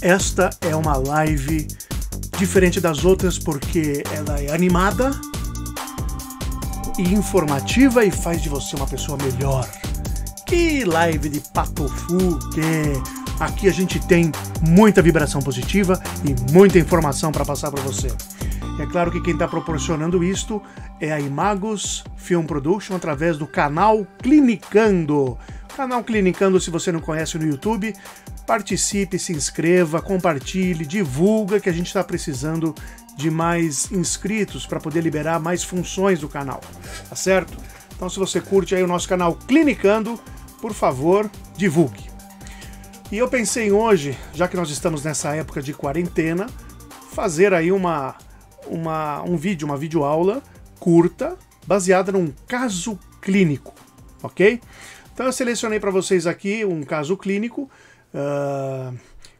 Esta é uma live diferente das outras porque ela é animada e informativa e faz de você uma pessoa melhor. Que live de patofu que é. Aqui a gente tem muita vibração positiva e muita informação para passar para você. É claro que quem está proporcionando isto é a Imagos Film Production através do canal Clinicando. Canal Clinicando, se você não conhece no YouTube, participe, se inscreva, compartilhe, divulga que a gente está precisando de mais inscritos para poder liberar mais funções do canal, tá certo? Então se você curte aí o nosso canal Clinicando, por favor, divulgue. E eu pensei em hoje, já que nós estamos nessa época de quarentena, fazer aí uma, uma um vídeo, uma videoaula curta, baseada num caso clínico, ok? Então eu selecionei para vocês aqui um caso clínico uh,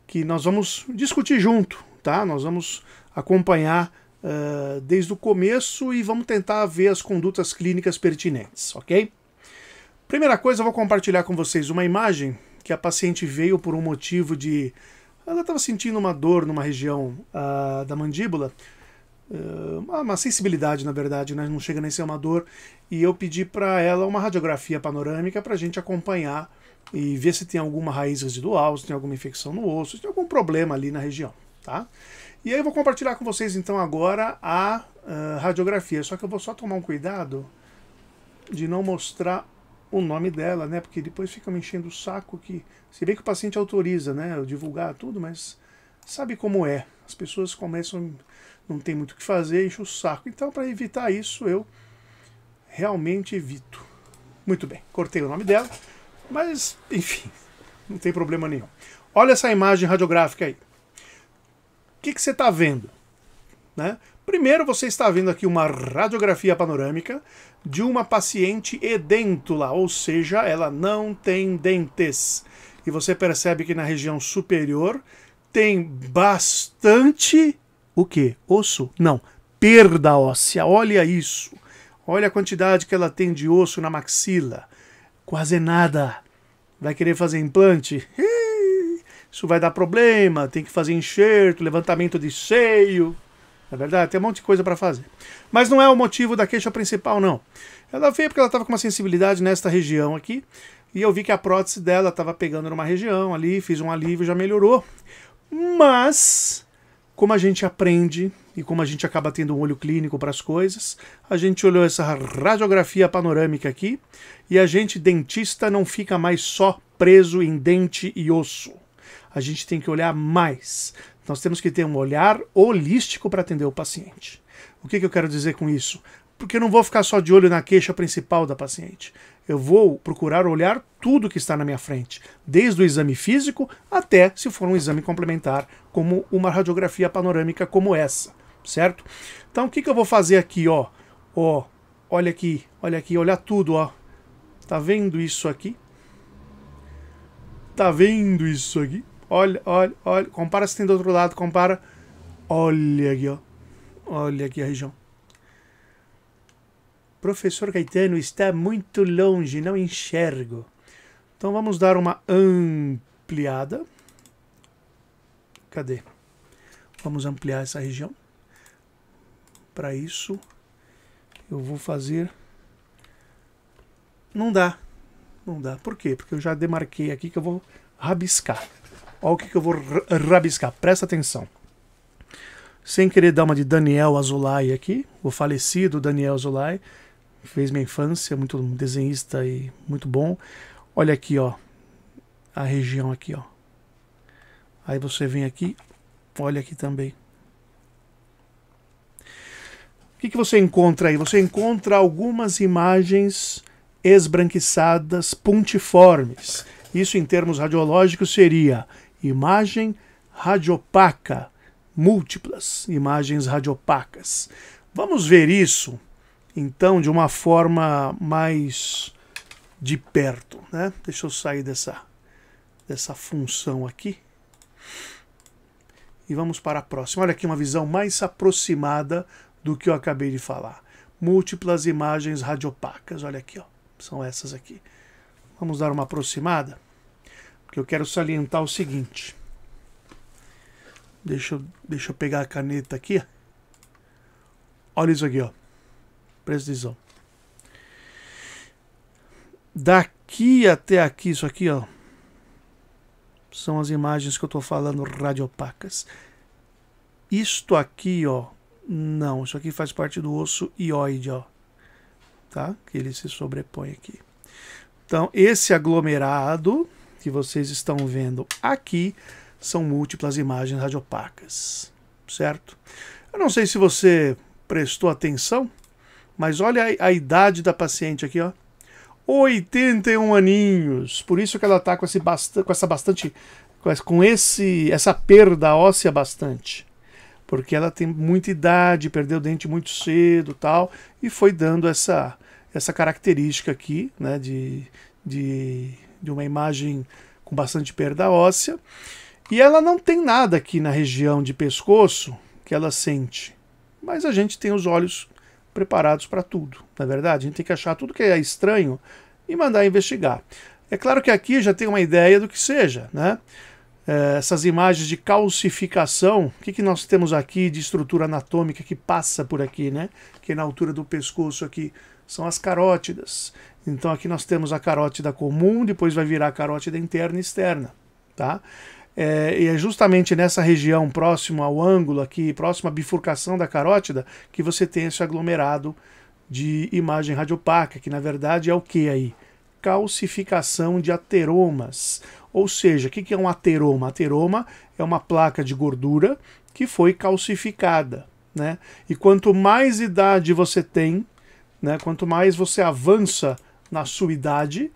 que nós vamos discutir junto, tá? Nós vamos acompanhar uh, desde o começo e vamos tentar ver as condutas clínicas pertinentes, ok? Primeira coisa, eu vou compartilhar com vocês uma imagem que a paciente veio por um motivo de. Ela estava sentindo uma dor numa região uh, da mandíbula, uh, uma sensibilidade, na verdade, né? não chega nem a ser uma dor, e eu pedi para ela uma radiografia panorâmica para a gente acompanhar e ver se tem alguma raiz residual, se tem alguma infecção no osso, se tem algum problema ali na região, tá? E aí eu vou compartilhar com vocês então agora a uh, radiografia, só que eu vou só tomar um cuidado de não mostrar o nome dela, né? Porque depois fica me enchendo o saco que, se bem que o paciente autoriza, né, eu divulgar tudo, mas sabe como é. As pessoas começam não tem muito o que fazer, enche o saco. Então, para evitar isso, eu realmente evito. Muito bem, cortei o nome dela. Mas, enfim, não tem problema nenhum. Olha essa imagem radiográfica aí. O que, que você está vendo? Né? Primeiro, você está vendo aqui uma radiografia panorâmica de uma paciente edêntula, ou seja, ela não tem dentes. E você percebe que na região superior tem bastante o que? Osso? Não, perda óssea. Olha isso. Olha a quantidade que ela tem de osso na maxila quase nada. Vai querer fazer implante? Isso vai dar problema, tem que fazer enxerto, levantamento de seio. Na é verdade, tem um monte de coisa para fazer. Mas não é o motivo da queixa principal, não. Ela veio porque ela estava com uma sensibilidade nesta região aqui. E eu vi que a prótese dela estava pegando numa região ali, fiz um alívio, já melhorou. Mas como a gente aprende e como a gente acaba tendo um olho clínico para as coisas, a gente olhou essa radiografia panorâmica aqui e a gente, dentista, não fica mais só preso em dente e osso. A gente tem que olhar mais. Nós temos que ter um olhar holístico para atender o paciente. O que, que eu quero dizer com isso? porque eu não vou ficar só de olho na queixa principal da paciente. Eu vou procurar olhar tudo que está na minha frente, desde o exame físico até se for um exame complementar, como uma radiografia panorâmica como essa, certo? Então o que, que eu vou fazer aqui, ó? Ó, olha aqui, olha aqui, olhar tudo, ó. Tá vendo isso aqui? Tá vendo isso aqui? Olha, olha, olha. Compara se tem do outro lado, compara. Olha aqui, ó. Olha aqui a região. Professor Caetano está muito longe, não enxergo. Então vamos dar uma ampliada. Cadê? Vamos ampliar essa região. Para isso, eu vou fazer... Não dá. Não dá. Por quê? Porque eu já demarquei aqui que eu vou rabiscar. Olha o que, que eu vou rabiscar. Presta atenção. Sem querer dar uma de Daniel Azulay aqui, o falecido Daniel Azulay, fez minha infância, muito desenhista e muito bom. Olha aqui, ó, a região aqui, ó. Aí você vem aqui, olha aqui também. O que, que você encontra aí? Você encontra algumas imagens esbranquiçadas, pontiformes. Isso em termos radiológicos seria imagem radiopaca, múltiplas imagens radiopacas. Vamos ver isso então de uma forma mais de perto, né? Deixa eu sair dessa dessa função aqui. E vamos para a próxima. Olha aqui uma visão mais aproximada do que eu acabei de falar. Múltiplas imagens radiopacas. Olha aqui, ó. São essas aqui. Vamos dar uma aproximada, porque eu quero salientar o seguinte. Deixa eu, deixa eu pegar a caneta aqui. Olha isso aqui, ó precisão. Daqui até aqui, isso aqui, ó, são as imagens que eu estou falando radiopacas. Isto aqui, ó, não, isso aqui faz parte do osso ióide, ó, tá? Que ele se sobrepõe aqui. Então, esse aglomerado que vocês estão vendo aqui são múltiplas imagens radiopacas, certo? Eu não sei se você prestou atenção, mas olha a, a idade da paciente aqui, ó. 81 aninhos. Por isso que ela está com, esse bastante, com essa bastante. Com esse, essa perda óssea bastante. Porque ela tem muita idade, perdeu dente muito cedo tal. E foi dando essa, essa característica aqui, né? De, de, de uma imagem com bastante perda óssea. E ela não tem nada aqui na região de pescoço que ela sente. Mas a gente tem os olhos preparados para tudo, na é verdade. A gente tem que achar tudo que é estranho e mandar investigar. É claro que aqui já tem uma ideia do que seja, né? É, essas imagens de calcificação, o que, que nós temos aqui de estrutura anatômica que passa por aqui, né? Que é na altura do pescoço aqui são as carótidas. Então aqui nós temos a carótida comum, depois vai virar a carótida interna e externa, tá? É, e é justamente nessa região próximo ao ângulo aqui, próximo à bifurcação da carótida, que você tem esse aglomerado de imagem radiopaca, que na verdade é o que aí? Calcificação de ateromas. Ou seja, o que é um ateroma? Ateroma é uma placa de gordura que foi calcificada. Né? E quanto mais idade você tem, né, quanto mais você avança na sua idade,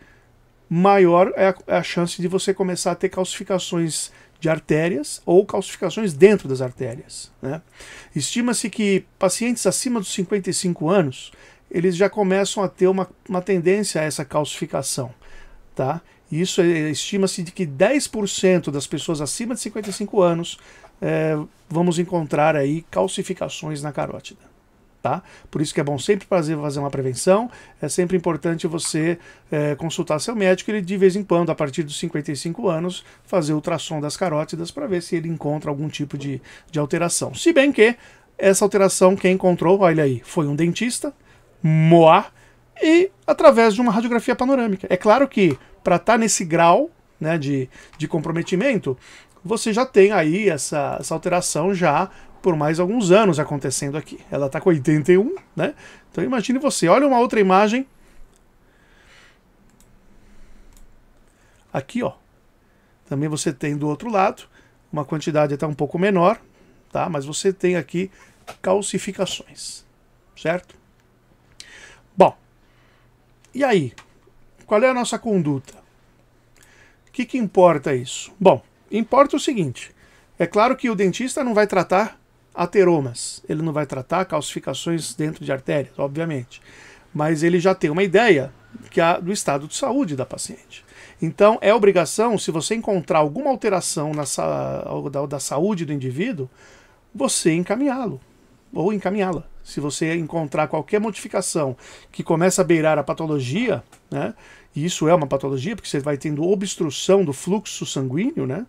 maior é a, é a chance de você começar a ter calcificações de artérias ou calcificações dentro das artérias. Né? Estima-se que pacientes acima dos 55 anos eles já começam a ter uma, uma tendência a essa calcificação. Tá? Isso é, estima-se de que 10% das pessoas acima de 55 anos é, vamos encontrar aí calcificações na carótida tá? Por isso que é bom sempre fazer, fazer uma prevenção, é sempre importante você é, consultar seu médico e de vez em quando, a partir dos 55 anos, fazer ultrassom das carótidas para ver se ele encontra algum tipo de, de alteração. Se bem que essa alteração quem encontrou, olha aí, foi um dentista, Moá, e através de uma radiografia panorâmica. É claro que para estar tá nesse grau né, de, de comprometimento, você já tem aí essa, essa alteração já por mais alguns anos acontecendo aqui. Ela está com 81, né? Então imagine você. Olha uma outra imagem. Aqui, ó. Também você tem do outro lado uma quantidade até um pouco menor, tá? Mas você tem aqui calcificações, certo? Bom, e aí? Qual é a nossa conduta? O que, que importa isso? Bom, importa o seguinte: é claro que o dentista não vai tratar ateromas. Ele não vai tratar calcificações dentro de artérias, obviamente. Mas ele já tem uma ideia do estado de saúde da paciente. Então, é obrigação, se você encontrar alguma alteração na, da, da saúde do indivíduo, você encaminhá-lo ou encaminhá-la. Se você encontrar qualquer modificação que começa a beirar a patologia, né, e isso é uma patologia, porque você vai tendo obstrução do fluxo sanguíneo, né,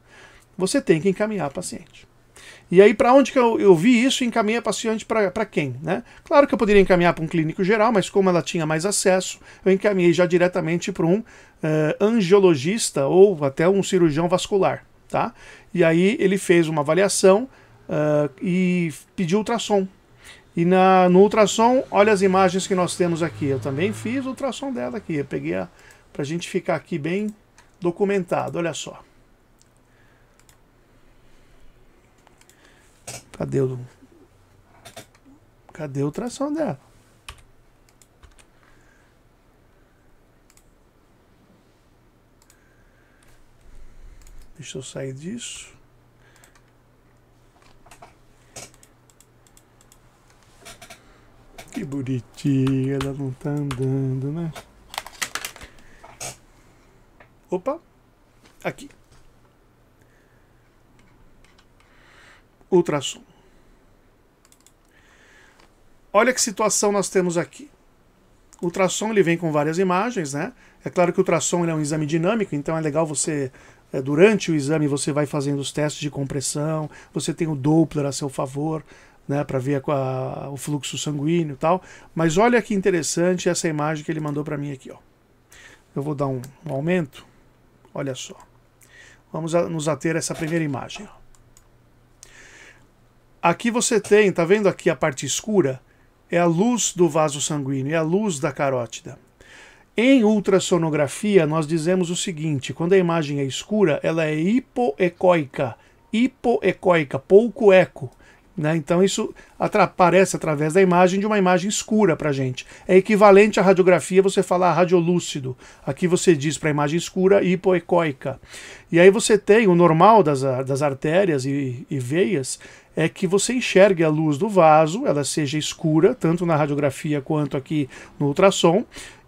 você tem que encaminhar a paciente. E aí, para onde que eu, eu vi isso, encaminhei a paciente para quem? Né? Claro que eu poderia encaminhar para um clínico geral, mas como ela tinha mais acesso, eu encaminhei já diretamente para um uh, angiologista ou até um cirurgião vascular. Tá? E aí ele fez uma avaliação uh, e pediu ultrassom. E na, no ultrassom, olha as imagens que nós temos aqui. Eu também fiz o ultrassom dela aqui. Eu peguei a, gente ficar aqui bem documentado. Olha só. Cadê o. Cadê o tração dela? Deixa eu sair disso. Que bonitinha, ela não tá andando, né? Opa, aqui. ultrassom. Olha que situação nós temos aqui. O ultrassom ele vem com várias imagens, né? É claro que o ultrassom é um exame dinâmico, então é legal você é, durante o exame você vai fazendo os testes de compressão, você tem o Doppler a seu favor, né, para ver a, a, o fluxo sanguíneo e tal. Mas olha que interessante essa imagem que ele mandou para mim aqui, ó. Eu vou dar um, um aumento. Olha só. Vamos a, nos ater a essa primeira imagem, ó. Aqui você tem, tá vendo aqui a parte escura? É a luz do vaso sanguíneo, é a luz da carótida. Em ultrassonografia, nós dizemos o seguinte: quando a imagem é escura, ela é hipoecoica, hipoecoica, pouco eco. Né? Então isso aparece através da imagem de uma imagem escura para gente. É equivalente à radiografia você falar radiolúcido. Aqui você diz para a imagem escura hipoecoica. E aí você tem o normal das, das artérias e, e veias é que você enxergue a luz do vaso, ela seja escura, tanto na radiografia quanto aqui no ultrassom.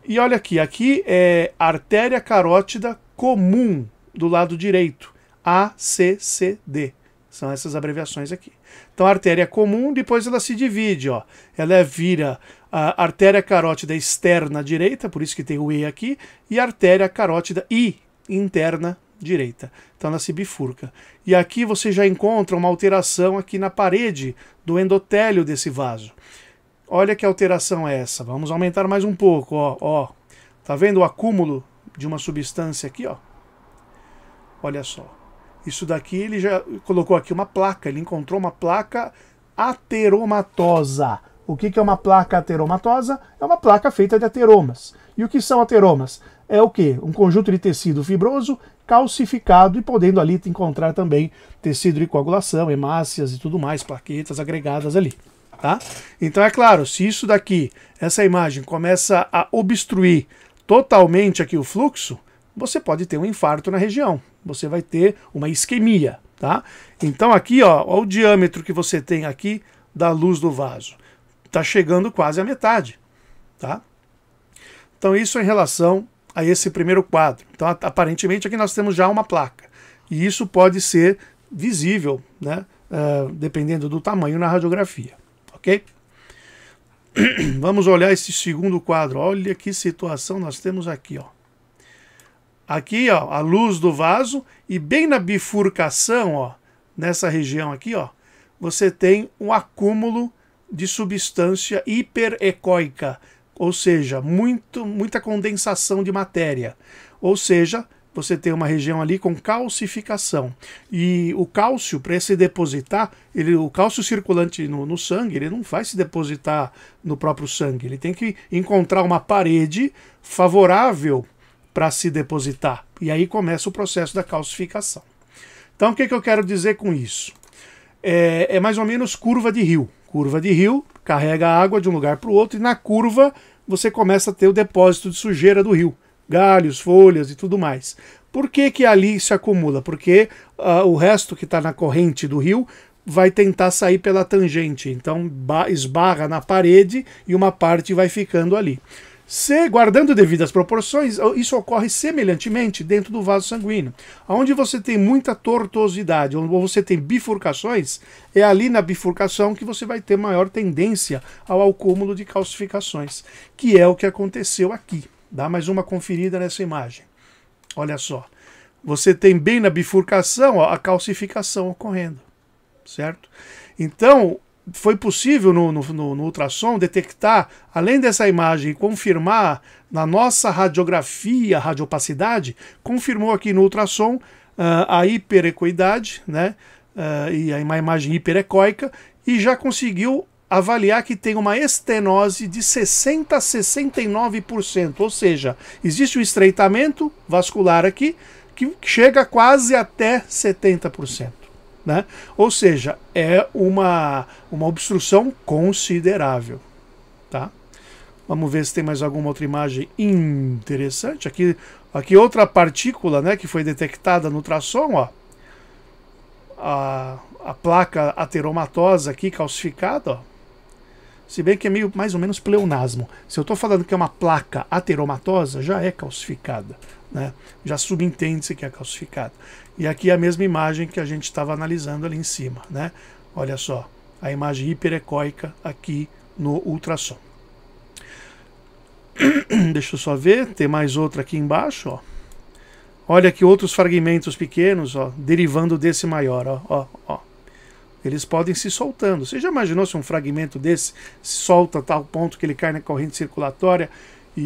E olha aqui, aqui é artéria carótida comum do lado direito, ACCD. São essas abreviações aqui. Então, a artéria comum, depois ela se divide, ó. Ela vira a artéria carótida externa direita, por isso que tem o E aqui, e a artéria carótida I interna direita. Então ela se bifurca. E aqui você já encontra uma alteração aqui na parede do endotélio desse vaso. Olha que alteração é essa. Vamos aumentar mais um pouco, ó, ó. Tá vendo o acúmulo de uma substância aqui, ó? Olha só. Isso daqui ele já colocou aqui uma placa, ele encontrou uma placa ateromatosa. O que, que é uma placa ateromatosa? É uma placa feita de ateromas. E o que são ateromas? é o que? Um conjunto de tecido fibroso calcificado e podendo ali encontrar também tecido de coagulação, hemácias e tudo mais, plaquetas agregadas ali. Tá? Então é claro, se isso daqui, essa imagem começa a obstruir totalmente aqui o fluxo, você pode ter um infarto na região, você vai ter uma isquemia, tá? Então aqui, ó, ó o diâmetro que você tem aqui da luz do vaso, está chegando quase à metade, tá? Então isso em relação a esse primeiro quadro. Então, aparentemente, aqui nós temos já uma placa. E isso pode ser visível, né? Uh, dependendo do tamanho na radiografia. Ok? Vamos olhar esse segundo quadro. Olha que situação nós temos aqui. Ó. Aqui, ó, a luz do vaso e bem na bifurcação, ó, nessa região aqui, ó, você tem um acúmulo de substância hiperecoica ou seja, muito, muita condensação de matéria. Ou seja, você tem uma região ali com calcificação. E o cálcio, para se depositar, ele, o cálcio circulante no, no, sangue, ele não vai se depositar no próprio sangue. Ele tem que encontrar uma parede favorável para se depositar. E aí começa o processo da calcificação. Então, o que, que eu quero dizer com isso? É, é mais ou menos curva de rio curva de rio, carrega água de um lugar para o outro, e na curva você começa a ter o depósito de sujeira do rio, galhos, folhas e tudo mais. Por que, que ali se acumula? Porque uh, o resto que está na corrente do rio vai tentar sair pela tangente, então esbarra na parede e uma parte vai ficando ali. Se, guardando devidas proporções, isso ocorre semelhantemente dentro do vaso sanguíneo. Onde você tem muita tortuosidade, onde você tem bifurcações, é ali na bifurcação que você vai ter maior tendência ao acúmulo de calcificações, que é o que aconteceu aqui. Dá mais uma conferida nessa imagem. Olha só. Você tem bem na bifurcação ó, a calcificação ocorrendo, certo? Então, foi possível no, no, no, ultrassom detectar, além dessa imagem, confirmar na nossa radiografia, radiopacidade, confirmou aqui no ultrassom uh, a hiperecoidade, né? Uh, e uma imagem hiperecoica, e já conseguiu avaliar que tem uma estenose de 60% a 69%, ou seja, existe um estreitamento vascular aqui que chega quase até 70%. Né? Ou seja, é uma, uma obstrução considerável. Tá? Vamos ver se tem mais alguma outra imagem interessante. Aqui, aqui outra partícula né, que foi detectada no ultrassom. Ó. A, a placa ateromatosa aqui calcificada. Ó. Se bem que é meio mais ou menos pleonasmo. Se eu estou falando que é uma placa ateromatosa, já é calcificada. Né? Já subentende-se que é calcificado. E aqui é a mesma imagem que a gente estava analisando ali em cima. Né? Olha só, a imagem hiperecóica aqui no ultrassom. Deixa eu só ver, tem mais outra aqui embaixo. Ó. Olha aqui outros fragmentos pequenos, ó, derivando desse maior. Ó, ó, ó. Eles podem se soltando. Você já imaginou se um fragmento desse se solta a tal ponto que ele cai na corrente circulatória e,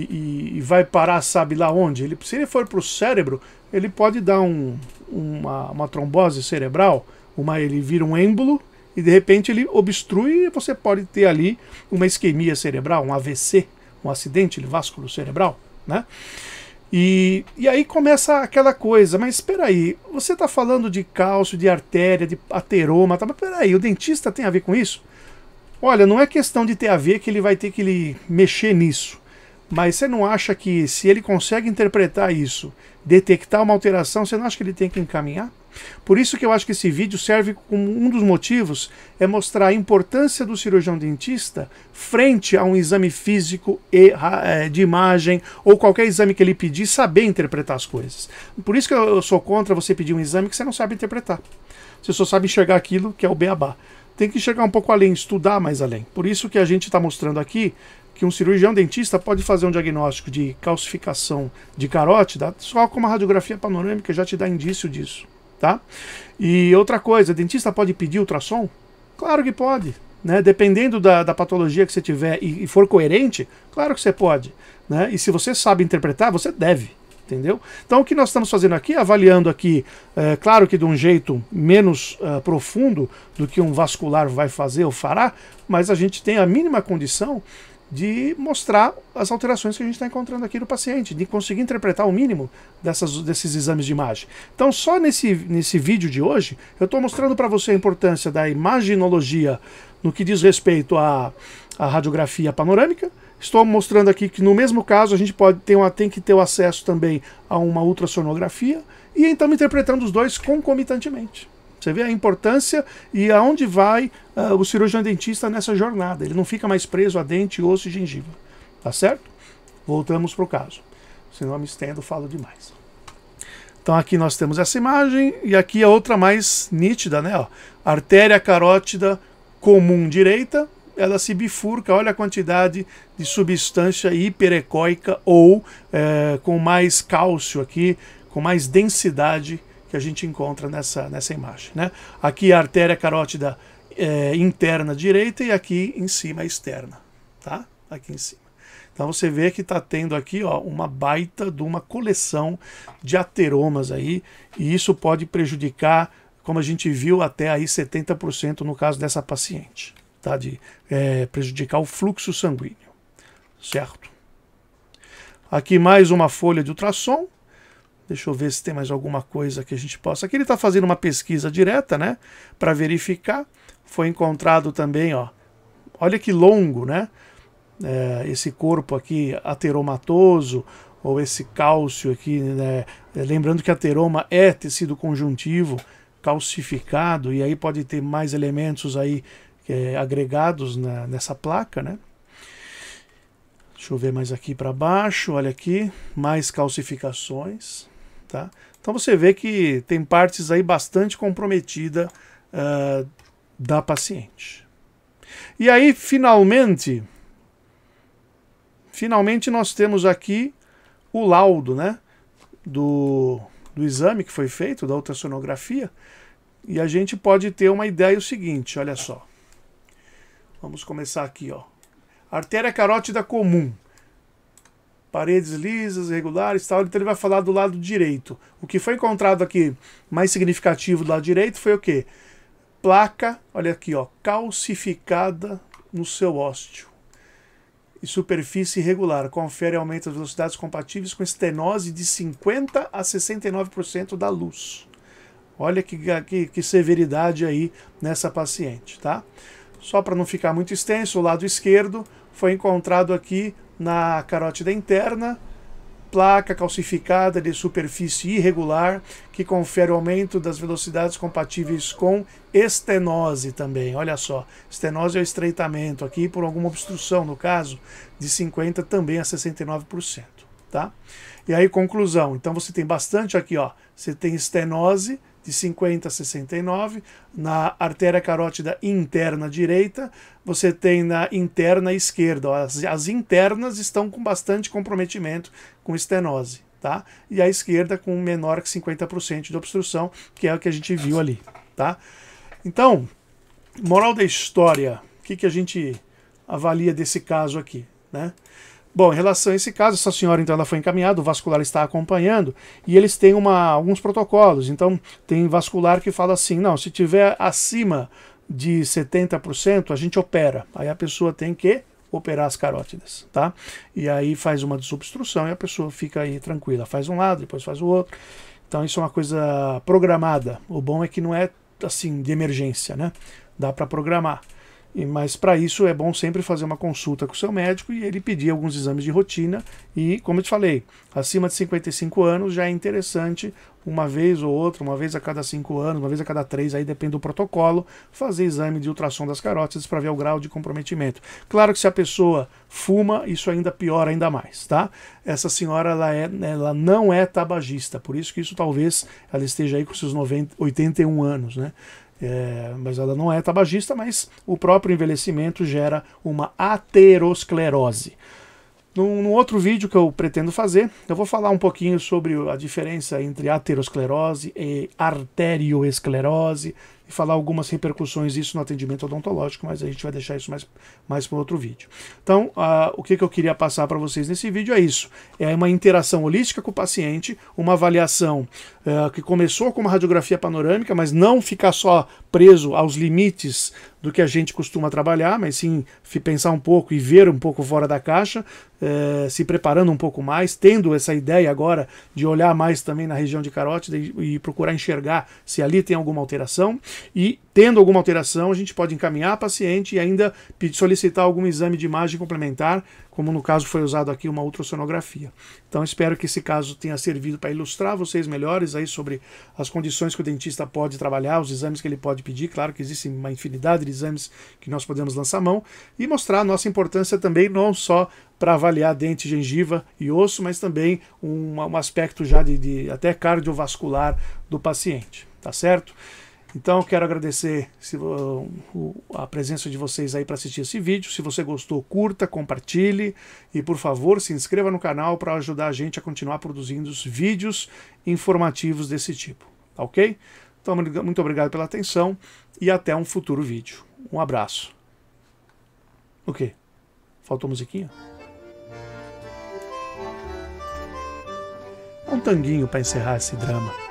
e, e, vai parar sabe lá onde? Ele, se ele for para o cérebro, ele pode dar um, uma, uma trombose cerebral, uma, ele vira um êmbolo e de repente ele obstrui e você pode ter ali uma isquemia cerebral, um AVC, um acidente vascular cerebral, né? E, e aí começa aquela coisa, mas espera aí, você está falando de cálcio, de artéria, de ateroma, tá, mas espera aí, o dentista tem a ver com isso? Olha, não é questão de ter a ver que ele vai ter que ele mexer nisso mas você não acha que se ele consegue interpretar isso, detectar uma alteração, você não acha que ele tem que encaminhar? Por isso que eu acho que esse vídeo serve como um dos motivos é mostrar a importância do cirurgião dentista frente a um exame físico é, de imagem ou qualquer exame que ele pedir, saber interpretar as coisas. Por isso que eu sou contra você pedir um exame que você não sabe interpretar. Você só sabe enxergar aquilo que é o beabá tem que chegar um pouco além, estudar mais além. Por isso que a gente está mostrando aqui que um cirurgião dentista pode fazer um diagnóstico de calcificação de carótida só com uma radiografia panorâmica já te dá indício disso, tá? E outra coisa, dentista pode pedir ultrassom? Claro que pode, né? Dependendo da, da patologia que você tiver e, e for coerente, claro que você pode, né? E se você sabe interpretar, você deve, entendeu? Então o que nós estamos fazendo aqui, avaliando aqui, é, claro que de um jeito menos uh, profundo do que um vascular vai fazer ou fará, mas a gente tem a mínima condição de mostrar as alterações que a gente está encontrando aqui no paciente, de conseguir interpretar o mínimo dessas, desses exames de imagem. Então, só nesse, nesse vídeo de hoje, eu estou mostrando para você a importância da imaginologia no que diz respeito à, à radiografia panorâmica. Estou mostrando aqui que no mesmo caso a gente pode ter uma, tem que ter o acesso também a uma ultrassonografia e então interpretando os dois concomitantemente. Você vê a importância e aonde vai uh, o cirurgião dentista nessa jornada. Ele não fica mais preso a dente, osso e gengiva. Tá certo? Voltamos para o caso. Se não me estendo, falo demais. Então aqui nós temos essa imagem e aqui a é outra mais nítida, né? Ó, artéria carótida comum direita, ela se bifurca, olha a quantidade de substância hiperecoica ou é, com mais cálcio aqui, com mais densidade que a gente encontra nessa, nessa imagem. Né? Aqui a artéria carótida é, interna direita e aqui em cima a externa. Tá? Aqui em cima. Então você vê que está tendo aqui ó, uma baita de uma coleção de ateromas aí, e isso pode prejudicar, como a gente viu, até aí 70% no caso dessa paciente, tá? de é, prejudicar o fluxo sanguíneo, certo? Aqui mais uma folha de ultrassom, Deixa eu ver se tem mais alguma coisa que a gente possa. Aqui ele está fazendo uma pesquisa direta, né? Para verificar. Foi encontrado também, ó. Olha que longo, né? É, esse corpo aqui ateromatoso, ou esse cálcio aqui, né? É, lembrando que ateroma é tecido conjuntivo calcificado, e aí pode ter mais elementos aí é, agregados na, nessa placa, né? Deixa eu ver mais aqui para baixo, olha aqui, mais calcificações. Tá? Então você vê que tem partes aí bastante comprometida uh, da paciente. E aí, finalmente, finalmente nós temos aqui o laudo né, do, do exame que foi feito, da ultrassonografia, e a gente pode ter uma ideia o seguinte, olha só. Vamos começar aqui, ó. Artéria carótida comum paredes lisas, regulares. tal. Então ele vai falar do lado direito. O que foi encontrado aqui mais significativo do lado direito foi o quê? Placa, olha aqui, ó, calcificada no seu ósteo e superfície irregular. Confere aumento das velocidades compatíveis com estenose de 50 a 69% da luz. Olha que, que, que, severidade aí nessa paciente, tá? Só para não ficar muito extenso, o lado esquerdo foi encontrado aqui na carótida interna, placa calcificada de superfície irregular, que confere o aumento das velocidades compatíveis com estenose também. Olha só, estenose é o estreitamento aqui por alguma obstrução, no caso, de 50 também a 69%, tá? E aí conclusão, então você tem bastante aqui, ó, você tem estenose, de 50 a 69. Na artéria carótida interna direita, você tem na interna esquerda. As, as internas estão com bastante comprometimento com estenose. Tá? E a esquerda com menor que 50% de obstrução, que é o que a gente viu ali. Tá? Então, moral da história, o que, que a gente avalia desse caso aqui? Né? Bom, em relação a esse caso, essa senhora então ela foi encaminhada, o vascular está acompanhando e eles têm uma, alguns protocolos. Então, tem vascular que fala assim: não, se tiver acima de 70%, a gente opera. Aí a pessoa tem que operar as carótidas, tá? E aí faz uma desobstrução e a pessoa fica aí tranquila. Faz um lado, depois faz o outro. Então, isso é uma coisa programada. O bom é que não é assim de emergência, né? Dá para programar. E, mas para isso é bom sempre fazer uma consulta com o seu médico e ele pedir alguns exames de rotina. E, como eu te falei, acima de 55 anos já é interessante, uma vez ou outra, uma vez a cada 5 anos, uma vez a cada 3, aí depende do protocolo, fazer exame de ultrassom das carótidas para ver o grau de comprometimento. Claro que se a pessoa fuma, isso ainda piora ainda mais, tá? Essa senhora ela, é, ela não é tabagista, por isso que isso talvez ela esteja aí com seus 90, 81 anos, né? É, mas ela não é tabagista, mas o próprio envelhecimento gera uma aterosclerose. Num, num, outro vídeo que eu pretendo fazer, eu vou falar um pouquinho sobre a diferença entre aterosclerose e arterioesclerose, e falar algumas repercussões disso no atendimento odontológico, mas a gente vai deixar isso mais, mais para outro vídeo. Então, o que, que eu queria passar para vocês nesse vídeo é isso: é uma interação holística com o paciente, uma avaliação eh, que começou com uma radiografia panorâmica, mas não ficar só preso aos limites do que a gente costuma trabalhar, mas sim pensar um pouco e ver um pouco fora da caixa, é, se preparando um pouco mais, tendo essa ideia agora de olhar mais também na região de carótida e, e procurar enxergar se ali tem alguma alteração. E tendo alguma alteração, a gente pode encaminhar a paciente e ainda solicitar algum exame de imagem complementar, como no caso foi usado aqui uma ultrassonografia. Então espero que esse caso tenha servido para ilustrar vocês melhores aí sobre as condições que o dentista pode trabalhar, os exames que ele pode pedir. Claro que existe uma infinidade de exames que nós podemos lançar mão e mostrar a nossa importância também não só para avaliar dente, gengiva e osso, mas também um, um aspecto já de, de até cardiovascular do paciente, tá certo? Então, quero agradecer a presença de vocês aí para assistir esse vídeo. Se você gostou, curta, compartilhe e, por favor, se inscreva no canal para ajudar a gente a continuar produzindo os vídeos informativos desse tipo, tá ok? Então, muito obrigado pela atenção e até um futuro vídeo. Um abraço. O quê? Faltou musiquinha? um tanguinho para encerrar esse drama.